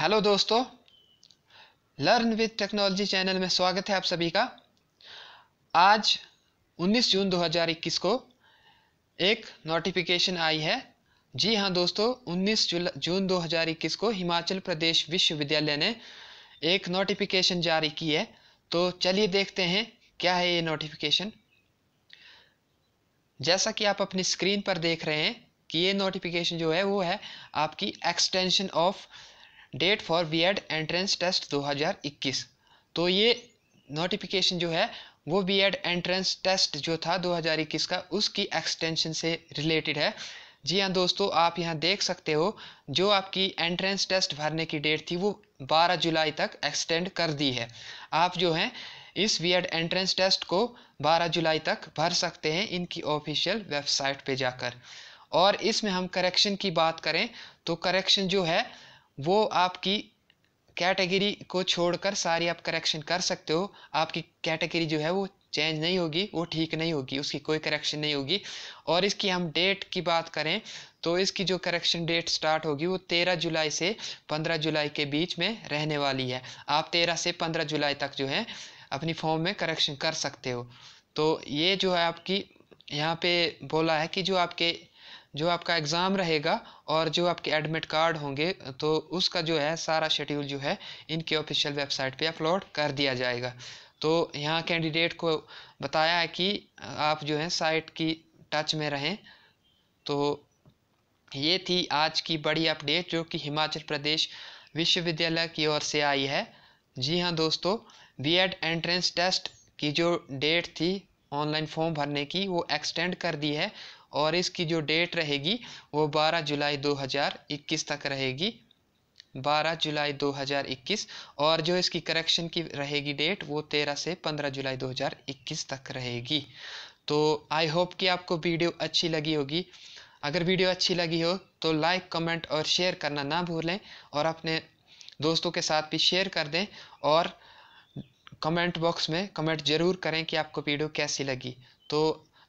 hello दोस्तों learn with technology channel में स्वागत है आप सभी का आज 19 जून 2021 को एक नोटिफिकेशन आई है जी हाँ दोस्तों 19 जून 2021 को हिमाचल प्रदेश विश्वविद्यालय ने एक नोटिफिकेशन जारी की है तो चलिए देखते हैं क्या है ये नोटिफिकेशन जैसा कि आप अपनी स्क्रीन पर देख रहे हैं कि ये नोटिफिकेशन जो है वो है आपकी extension of date for B Ed entrance test 2021 तो ये नोटिफिकेशन जो है वो बी एड एंट्रेंस टेस्ट जो था 2021 का उसकी एक्सटेंशन से रिलेटेड है जी हाँ दोस्तों आप यहाँ देख सकते हो जो आपकी एंट्रेंस टेस्ट भरने की डेट थी वो 12 जुलाई तक एक्सटेंड कर दी है आप जो हैं इस वी एड एंट्रेंस टेस्ट को 12 जुलाई तक भर सकते हैं इनकी ऑफिशियल वेबसाइट पे जाकर और इसमें हम करेक्शन की बात करें तो करेक्शन जो है वो आपकी कैटेगरी को छोड़कर सारी आप करेक्शन कर सकते हो आपकी कैटेगरी जो है वो चेंज नहीं होगी वो ठीक नहीं होगी उसकी कोई करेक्शन नहीं होगी और इसकी हम डेट की बात करें तो इसकी जो करेक्शन डेट स्टार्ट होगी वो तेरह जुलाई से पंद्रह जुलाई के बीच में रहने वाली है आप तेरह से पंद्रह जुलाई तक जो है अपनी फॉर्म में करेक्शन कर सकते हो तो ये जो है आपकी यहाँ पे बोला है कि जो आपके जो आपका एग्ज़ाम रहेगा और जो आपके एडमिट कार्ड होंगे तो उसका जो है सारा शेड्यूल जो है इनके ऑफिशियल वेबसाइट पे अपलोड कर दिया जाएगा तो यहाँ कैंडिडेट को बताया है कि आप जो है साइट की टच में रहें तो ये थी आज की बड़ी अपडेट जो कि हिमाचल प्रदेश विश्वविद्यालय की ओर से आई है जी हाँ दोस्तों बी एड एंट्रेंस टेस्ट की जो डेट थी ऑनलाइन फॉर्म भरने की वो एक्सटेंड कर दी है और इसकी जो डेट रहेगी वो 12 जुलाई 2021 तक रहेगी 12 जुलाई 2021 और जो इसकी करेक्शन की रहेगी डेट वो 13 से 15 जुलाई 2021 तक रहेगी तो आई होप कि आपको वीडियो अच्छी लगी होगी अगर वीडियो अच्छी लगी हो तो लाइक कमेंट और शेयर करना ना भूलें और अपने दोस्तों के साथ भी शेयर कर दें और कमेंट बॉक्स में कमेंट ज़रूर करें कि आपको वीडियो कैसी लगी तो